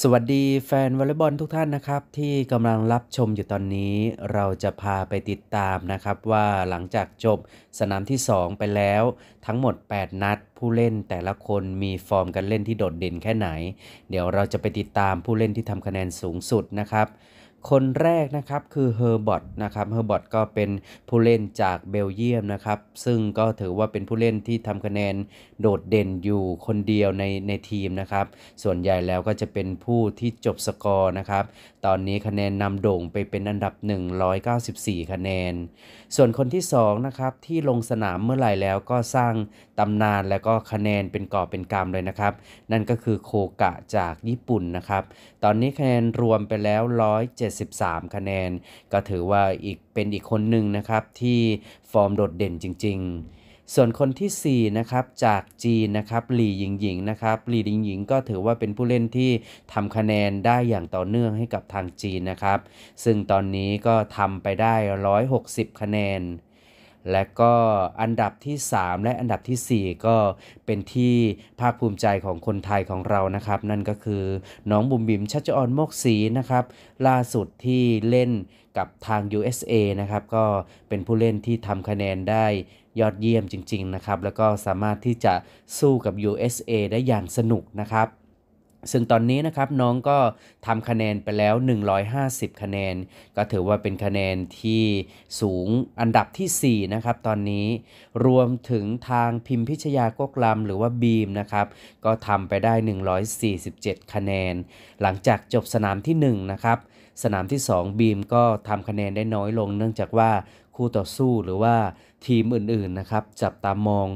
สวัสดีแฟนวอลเลย์บอลทุกท่านนะครับ ที่กำลังรับชมอยู่ตอนนี้ เราจะพาไปติดตามนะครับว่าหลังจากจบสนามที่ 2 ไปแล้วทั้งหมด 8 นัดผู้เล่นแต่ละคนมีฟอร์มการเล่นที่โดดเด่นแค่ไหน เดี๋ยวเราจะไปติดตามผู้เล่นที่ทำคะแนนสูงสุดนะครับคนแรกนะครับคือเฮอร์บอตนะครับเฮอร์บอตก็เป็นผู้เล่นจากเบลเยียมนะครับซึ่งก็ถือว่าเป็นผู้เล่นที่ทำคะแนนโดดเด่นอยู่คนเดียวในในทีมนะครับส่วนใหญ่แล้วก็จะเป็นผู้ที่จบสกอร์นะครับตอนนี้คะแนนนำโด่งไปเป็นอันดับ 194 คะแนน ส่วนคนที่2นะครับที่ลงสนามเมื่อไหร่แล้วก็สร้างตำนานและก็คะแนนเป็นกอบเป็นกามเลยนะครับนั่นก็คือโคกะจากญี่ปุ่นนะครับตอนนี้คะแนนรวมไปแล้ว1 7 73คะแนนก็ถือว่าอีกเป็นอีกคนหนึ่งนะครับที่ฟอร์มโดดเด่นจริงๆ ส่วนคนที่4นะครับจากจีนนะครับหลี่หญิงหญิงนะครับหลี่หญิงหญิง ก็ถือว่าเป็นผู้เล่นที่ทำคะแนนได้อย่างต่อเนื่องให้กับทางจีนนะครับ ซึ่งตอนนี้ก็ทำไปได้ 160 คะแนนและก็อันดับที่ 3 และอันดับที่ 4 ก็เป็นที่ภาคภูมิใจของคนไทยของเรานะครับ นั่นก็คือน้องบุ๋มบิ๋มชัชออนโมกศรีนะครับล่าสุดที่เล่นกับทาง USA นะครับก็เป็นผู้เล่นที่ทำคะแนนได้ยอดเยี่ยมจริง ๆ นะครับ แล้วก็สามารถที่จะสู้กับ USA ได้อย่างสนุกนะครับซึ่งตอนนี้นะครับน้องก็ทำคะแนนไปแล้ว 150 คะแนน ก็ถือว่าเป็นคะแนนที่สูงอันดับที่ 4 นะครับตอนนี้รวมถึงทางพิมพิชยากกลำหรือว่าบีมนะครับก็ทำไปได้ 147 คะแนน หลังจากจบสนามที่1นะครับ สนามที่ 2 บีมก็ทำคะแนนได้น้อยลง เนื่องจากว่าคู่ต่อสู้หรือว่าทีมอื่นๆนะครับจับตามอง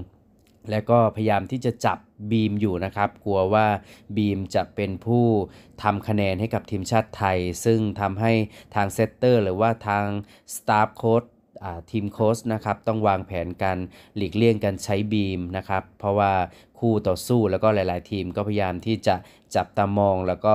แล้วก็พยายามที่จะจับบีมอยู่นะครับ กลัวว่าบีมจะเป็นผู้ทำคะแนนให้กับทีมชาติไทย ซึ่งทำให้ทางเซตเตอร์หรือว่าทางสตาฟโค้ดทีมโค้ชนะครับต้องวางแผนการหลีกเลี่ยงการใช้บีมนะครับ เพราะว่าคู่ต่อสู้แล้วก็หลาย ๆทีม ก็พยายามที่จะจับตามอง แล้วก็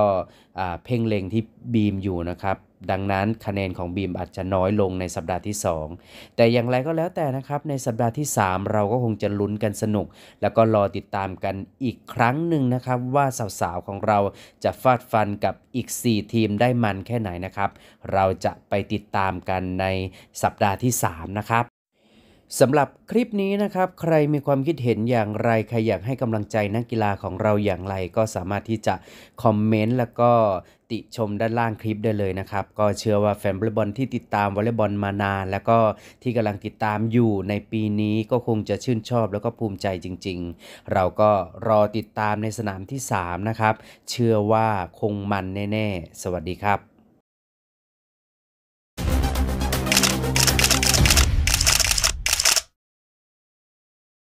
เพ่งเล็งที่บีมอยู่นะครับดังนั้นคะแนนของบีมอาจจะน้อยลงในสัปดาห์ที่ 2 แต่อย่างไรก็แล้วแต่นะครับ ในสัปดาห์ที่ 3 เราก็คงจะลุ้นกันสนุก แล้วก็รอติดตามกันอีกครั้งหนึ่งนะครับ ว่าสาว ๆ ของเราจะฟาดฟันกับอีก 4 ทีมได้มันแค่ไหนนะครับ เราจะไปติดตามกันในสัปดาห์ที่ 3 นะครับสำหรับคลิปนี้นะครับ ใครมีความคิดเห็นอย่างไรใครอยากให้กำลังใจนักกีฬาของเราอย่างไร ก็สามารถที่จะคอมเมนต์แล้วก็ติชมด้านล่างคลิปได้เลยนะครับ ก็เชื่อว่าแฟนวอลเลย์บอลที่ติดตามวอลเลย์บอลมานาน แล้วก็ที่กำลังติดตามอยู่ในปีนี้ก็คงจะชื่นชอบแล้วก็ภูมิใจจริงๆ เราก็รอติดตามในสนามที่3นะครับเชื่อว่าคงมันแน่ๆสวัสดีครับ